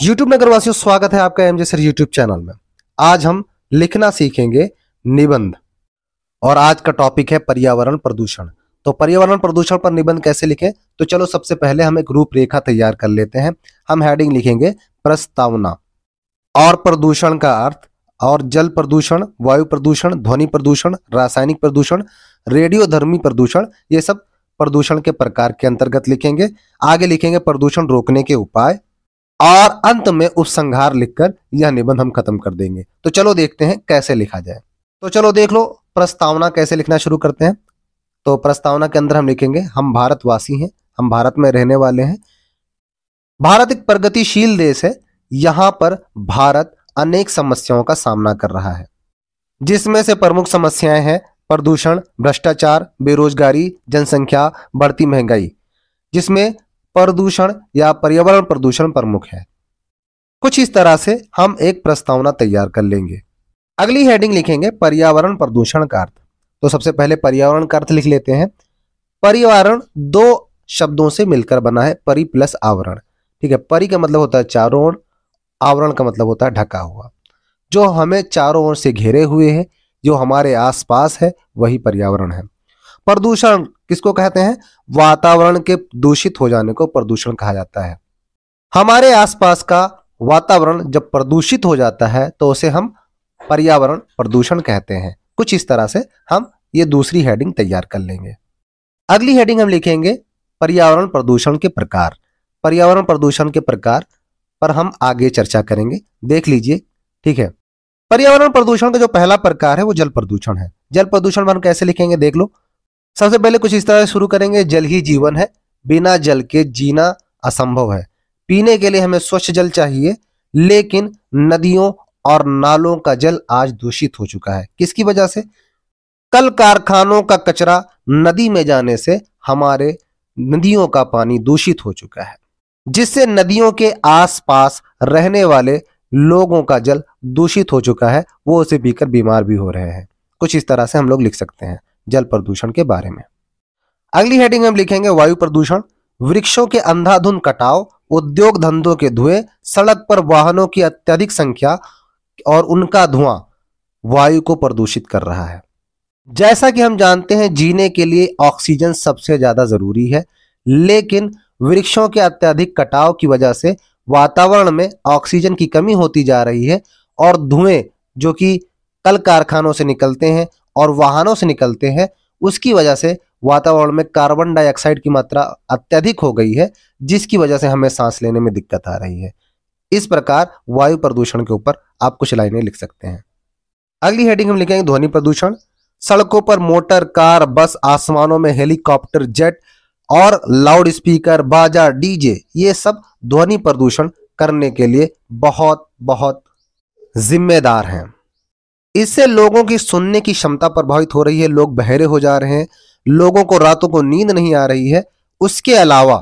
YouTube नगरवासियों स्वागत है आपका एमजे सर यूट्यूब चैनल में आज हम लिखना सीखेंगे निबंध और आज का टॉपिक है पर्यावरण प्रदूषण तो पर्यावरण प्रदूषण पर निबंध कैसे लिखें तो चलो सबसे पहले हम एक रूपरेखा तैयार कर लेते हैं हम हेडिंग लिखेंगे प्रस्तावना और प्रदूषण का अर्थ और जल प्रदूषण वायु प्रदूषण ध्वनि प्रदूषण रासायनिक प्रदूषण रेडियोधर्मी प्रदूषण ये सब प्रदूषण के प्रकार के अंतर्गत लिखेंगे आगे लिखेंगे प्रदूषण रोकने के उपाय और अंत में उपसंहार लिखकर यह निबंध हम खत्म कर देंगे तो चलो देखते हैं कैसे लिखा जाए तो चलो देख लो प्रस्तावना कैसे लिखना शुरू करते हैं तो प्रस्तावना के अंदर हम लिखेंगे हम भारतवासी हैं हम भारत में रहने वाले हैं भारत एक प्रगतिशील देश है यहां पर भारत अनेक समस्याओं का सामना कर रहा है जिसमें से प्रमुख समस्याएं हैं प्रदूषण भ्रष्टाचार बेरोजगारी जनसंख्या बढ़ती महंगाई जिसमें प्रदूषण या पर्यावरण प्रदूषण प्रमुख है कुछ इस तरह से हम एक प्रस्तावना तैयार कर लेंगे अगली हेडिंग लिखेंगे पर्यावरण प्रदूषण का अर्थ तो सबसे पहले पर्यावरण का अर्थ लिख लेते हैं पर्यावरण दो शब्दों से मिलकर बना है परि प्लस आवरण ठीक है परि का मतलब होता है चारों ओर आवरण का मतलब होता है ढका हुआ जो हमें चारों ओर से घेरे हुए हैं जो हमारे आसपास है वही पर्यावरण है प्रदूषण किसको कहते हैं वातावरण के दूषित हो जाने को प्रदूषण कहा जाता है हमारे आसपास का वातावरण जब प्रदूषित हो जाता है तो उसे हम पर्यावरण प्रदूषण कहते हैं कुछ इस तरह से हम ये दूसरी हेडिंग तैयार कर लेंगे अगली हेडिंग हम लिखेंगे पर्यावरण प्रदूषण के प्रकार पर्यावरण प्रदूषण के प्रकार पर हम आगे चर्चा करेंगे देख लीजिए ठीक है पर्यावरण प्रदूषण का जो पहला प्रकार है वो जल प्रदूषण है जल प्रदूषण हम कैसे लिखेंगे देख लो सबसे पहले कुछ इस तरह से शुरू करेंगे जल ही जीवन है बिना जल के जीना असंभव है पीने के लिए हमें स्वच्छ जल चाहिए लेकिन नदियों और नालों का जल आज दूषित हो चुका है किसकी वजह से कल कारखानों का कचरा नदी में जाने से हमारे नदियों का पानी दूषित हो चुका है जिससे नदियों के आसपास रहने वाले लोगों का जल दूषित हो चुका है वो उसे पीकर बीमार भी हो रहे हैं कुछ इस तरह से हम लोग लिख सकते हैं जल प्रदूषण के बारे में अगली हेडिंग हम लिखेंगे वायु प्रदूषण वृक्षों के अंधाधुंध कटाव उद्योग धंधों के धुएं सड़क पर वाहनों की अत्यधिक संख्या और उनका धुआं वायु को प्रदूषित कर रहा है जैसा कि हम जानते हैं जीने के लिए ऑक्सीजन सबसे ज्यादा जरूरी है लेकिन वृक्षों के अत्यधिक कटाव की वजह से वातावरण में ऑक्सीजन की कमी होती जा रही है और धुएं जो कि कल कारखानों से निकलते हैं और वाहनों से निकलते हैं उसकी वजह से वातावरण में कार्बन डाइऑक्साइड की मात्रा अत्यधिक हो गई है जिसकी वजह से हमें सांस लेने में दिक्कत आ रही है इस प्रकार वायु प्रदूषण के ऊपर आप कुछ लाइनें लिख सकते हैं अगली हेडिंग हम लिखेंगे ध्वनि प्रदूषण सड़कों पर मोटर कार बस आसमानों में हेलीकॉप्टर जेट और लाउड स्पीकर बाजा डीजे ये सब ध्वनि प्रदूषण करने के लिए बहुत बहुत जिम्मेदार हैं इससे लोगों की सुनने की क्षमता प्रभावित हो रही है लोग बहरे हो जा रहे हैं लोगों को रातों को नींद नहीं आ रही है उसके अलावा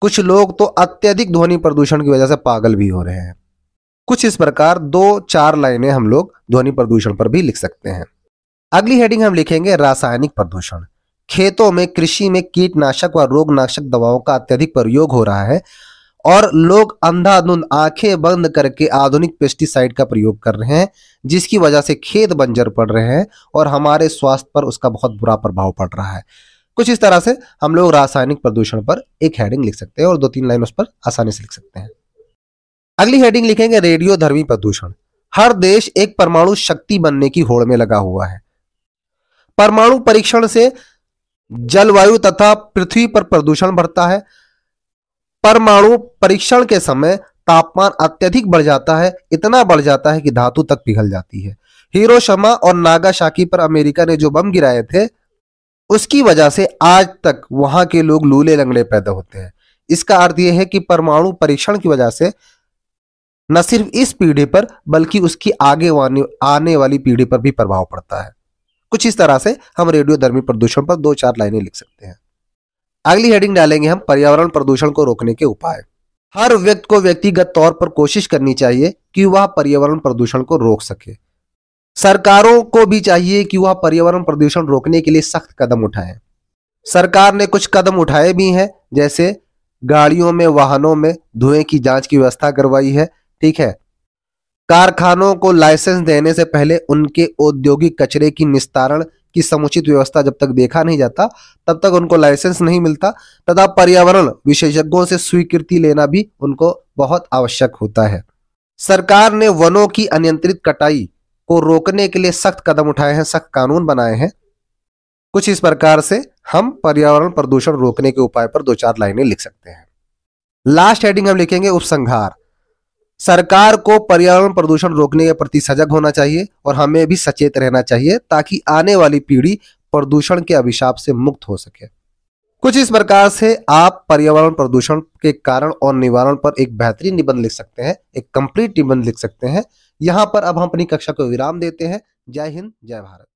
कुछ लोग तो अत्यधिक ध्वनि प्रदूषण की वजह से पागल भी हो रहे हैं कुछ इस प्रकार दो चार लाइनें हम लोग ध्वनि प्रदूषण पर भी लिख सकते हैं अगली हेडिंग हम लिखेंगे रासायनिक प्रदूषण खेतों में कृषि में कीटनाशक व रोगनाशक दवाओं का अत्यधिक प्रयोग हो रहा है और लोग अंधाधुंध आंखें बंद करके आधुनिक पेस्टिसाइड का प्रयोग कर रहे हैं जिसकी वजह से खेत बंजर पड़ रहे हैं और हमारे स्वास्थ्य पर उसका बहुत बुरा प्रभाव पड़ रहा है कुछ इस तरह से हम लोग रासायनिक प्रदूषण पर एक हेडिंग लिख सकते हैं और दो तीन लाइन उस पर आसानी से लिख सकते हैं अगली हेडिंग लिखेंगे रेडियो धर्मी प्रदूषण हर देश एक परमाणु शक्ति बनने की होड़ में लगा हुआ है परमाणु परीक्षण से जलवायु तथा पृथ्वी पर प्रदूषण बढ़ता है परमाणु परीक्षण के समय तापमान अत्यधिक बढ़ जाता है इतना बढ़ जाता है कि धातु तक पिघल जाती है हिरोशमा और नागाशाकी पर अमेरिका ने जो बम गिराए थे उसकी वजह से आज तक वहां के लोग लूले लंगड़े पैदा होते हैं इसका अर्थ यह है कि परमाणु परीक्षण की वजह से न सिर्फ इस पीढ़ी पर बल्कि उसकी आगे आने वाली पीढ़ी पर भी प्रभाव पड़ता है कुछ इस तरह से हम रेडियो धर्मी प्रदूषण पर दो चार लाइनें लिख सकते हैं अगली हेडिंग डालेंगे हम पर्यावरण प्रदूषण को रोकने के उपाय हर व्यक्ति को व्यक्तिगत तौर पर कोशिश करनी चाहिए कि वह पर्यावरण प्रदूषण को रोक सके सरकारों को भी चाहिए कि वह पर्यावरण प्रदूषण रोकने के लिए सख्त कदम उठाए सरकार ने कुछ कदम उठाए भी हैं जैसे गाड़ियों में वाहनों में धुएं की जांच की व्यवस्था करवाई है ठीक है कारखानों को लाइसेंस देने से पहले उनके औद्योगिक कचरे की निस्तारण की समुचित व्यवस्था जब तक देखा नहीं जाता तब तक उनको लाइसेंस नहीं मिलता तथा पर्यावरण विशेषज्ञों से स्वीकृति लेना भी उनको बहुत आवश्यक होता है सरकार ने वनों की अनियंत्रित कटाई को रोकने के लिए सख्त कदम उठाए हैं सख्त कानून बनाए हैं कुछ इस प्रकार से हम पर्यावरण प्रदूषण रोकने के उपाय पर दो चार लाइनें लिख सकते हैं लास्ट हेडिंग हम लिखेंगे उपसंहार सरकार को पर्यावरण प्रदूषण रोकने के प्रति सजग होना चाहिए और हमें भी सचेत रहना चाहिए ताकि आने वाली पीढ़ी प्रदूषण के अभिशाप से मुक्त हो सके कुछ इस प्रकार से आप पर्यावरण प्रदूषण के कारण और निवारण पर एक बेहतरीन निबंध लिख सकते हैं एक कंप्लीट निबंध लिख सकते हैं यहां पर अब हम अपनी कक्षा को विराम देते हैं जय हिंद जय भारत